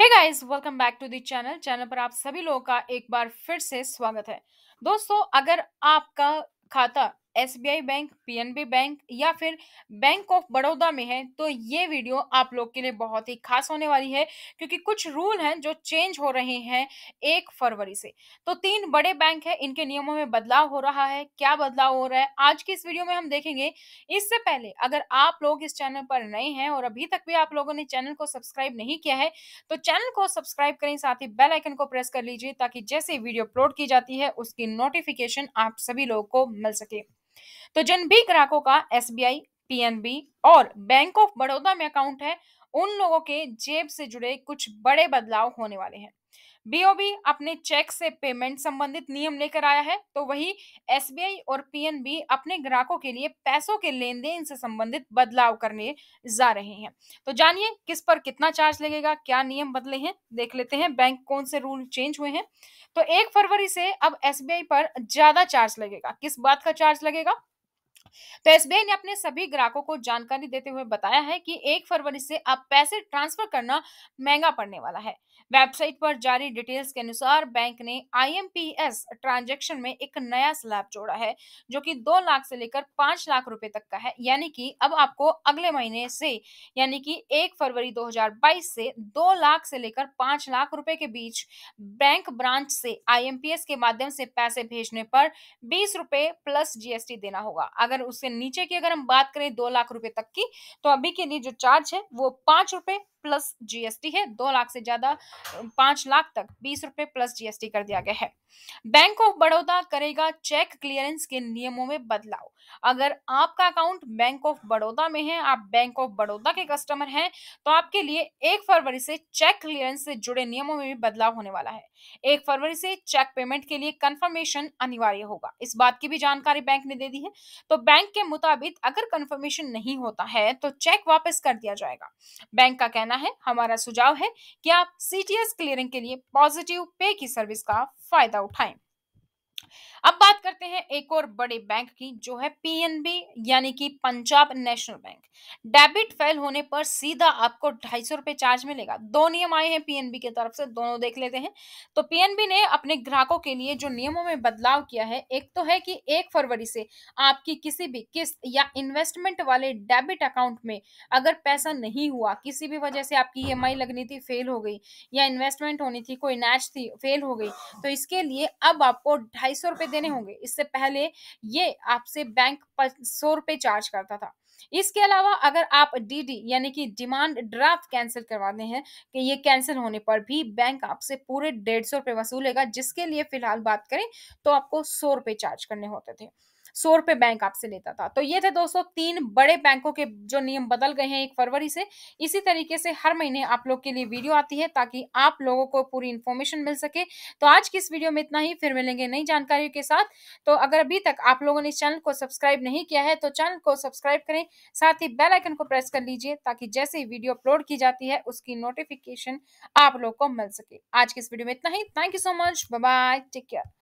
है guys welcome back to the channel channel पर आप सभी लोगों का एक बार फिर से स्वागत है दोस्तों अगर आपका खाता आई बैंक पीएनबी बैंक या फिर बैंक ऑफ बड़ौदा में है तो ये वीडियो आप लोग के लिए बहुत ही खास होने वाली है क्योंकि कुछ रूल हैं जो चेंज हो रहे हैं एक फरवरी से तो तीन बड़े बैंक हैं इनके नियमों में बदलाव हो रहा है क्या बदलाव हो रहा है आज की इस वीडियो में हम देखेंगे इससे पहले अगर आप लोग इस चैनल पर नए हैं और अभी तक भी आप लोगों ने चैनल को सब्सक्राइब नहीं किया है तो चैनल को सब्सक्राइब करें साथ ही बेल आइकन को प्रेस कर लीजिए ताकि जैसे वीडियो अपलोड की जाती है उसकी नोटिफिकेशन आप सभी लोगों को मिल सके तो जिन भी ग्राहकों का एसबीआई पीएनबी और बैंक ऑफ बड़ौदा में अकाउंट है उन लोगों के जेब से जुड़े कुछ बड़े बदलाव होने वाले हैं बीओबी अपने चेक से पेमेंट संबंधित नियम लेकर आया है तो वही एसबीआई और पीएनबी अपने ग्राहकों के लिए पैसों के लेन देन से संबंधित बदलाव करने जा रहे हैं तो जानिए किस पर कितना चार्ज लगेगा क्या नियम बदले हैं देख लेते हैं बैंक कौन से रूल चेंज हुए हैं तो एक फरवरी से अब एसबीआई पर ज्यादा चार्ज लगेगा किस बात का चार्ज लगेगा तो एसबीआई ने अपने सभी ग्राहकों को जानकारी देते हुए बताया है कि एक फरवरी से अब पैसे ट्रांसफर करना महंगा पड़ने वाला है वेबसाइट पर जारी डिटेल्स के अनुसार बैंक ने आईएमपीएस ट्रांजैक्शन में एक नया स्लैब जोड़ा है जो कि दो लाख से लेकर पांच लाख रुपए तक का है यानी कि अब आपको अगले महीने से यानी कि एक फरवरी 2022 से दो लाख से लेकर पांच लाख रुपए के बीच बैंक ब्रांच से आईएमपीएस के माध्यम से पैसे भेजने पर बीस रुपए प्लस जीएसटी देना होगा अगर उससे नीचे की अगर हम बात करें दो लाख रुपए तक की तो अभी के लिए जो चार्ज है वो पांच रुपए प्लस जीएसटी है दो लाख से ज्यादा पांच लाख तक बीस रुपए प्लस जीएसटी कर दिया गया है बैंक ऑफ बड़ौदा करेगा चेक क्लियरेंस के नियमों में बदलाव अगर आपका अकाउंट बैंक ऑफ बड़ौदा में है आप बैंक ऑफ बड़ौदा के कस्टमर हैं तो आपके लिए एक फरवरी से चेक क्लियरेंस से जुड़े नियमों में भी बदलाव होने वाला है एक फरवरी से चेक पेमेंट के लिए कंफर्मेशन अनिवार्य होगा इस बात की भी जानकारी बैंक ने दे दी है तो बैंक बैंक के मुताबिक अगर कंफर्मेशन नहीं होता है तो चेक वापस कर दिया जाएगा बैंक का कहना है हमारा सुझाव है कि आप सीटीएस क्लियरिंग के लिए पॉजिटिव पे की सर्विस का फायदा उठाएं अब बात करते हैं एक और बड़े बैंक की जो है पीएनबी यानी कि Punjab national bank debit fail होने पर सीधा आपको ढाई सौ रुपए चार्ज मिलेगा दो नियम आए हैं पीएनबी की तरफ से दोनों देख लेते हैं तो पीएनबी ने अपने ग्राहकों के लिए जो नियमों में बदलाव किया है एक तो है कि एक फरवरी से आपकी किसी भी किस्त या इन्वेस्टमेंट वाले डेबिट अकाउंट में अगर पैसा नहीं हुआ किसी भी वजह से आपकी ई e लगनी थी फेल हो गई या इन्वेस्टमेंट होनी थी कोई नैच थी फेल हो गई तो इसके लिए अब आपको ढाई ढाई सौ रुपए देने होंगे इससे पहले ये आपसे बैंक सौ रुपए चार्ज करता था इसके अलावा अगर आप डीडी यानी कि डिमांड ड्राफ्ट कैंसिल करवाते हैं कि ये कैंसिल होने पर भी बैंक आपसे पूरे डेढ़ सौ रुपए वसूलेगा जिसके लिए फिलहाल बात करें तो आपको सौ रुपए चार्ज करने होते थे सौ रुपए बैंक आपसे लेता था तो ये थे दोस्तों तीन बड़े बैंकों के जो नियम बदल गए हैं एक फरवरी से इसी तरीके से हर महीने आप लोग के लिए वीडियो आती है ताकि आप लोगों को पूरी इन्फॉर्मेशन मिल सके तो आज की इस वीडियो में इतना ही फिर मिलेंगे नई जानकारियों के साथ तो अगर अभी तक आप लोगों ने इस चैनल को सब्सक्राइब नहीं किया है तो चैनल को सब्सक्राइब करें साथ ही बेल आइकन को प्रेस कर लीजिए ताकि जैसे ही वीडियो अपलोड की जाती है उसकी नोटिफिकेशन आप लोग को मिल सके आज की इस वीडियो में इतना ही thank you so much bye take care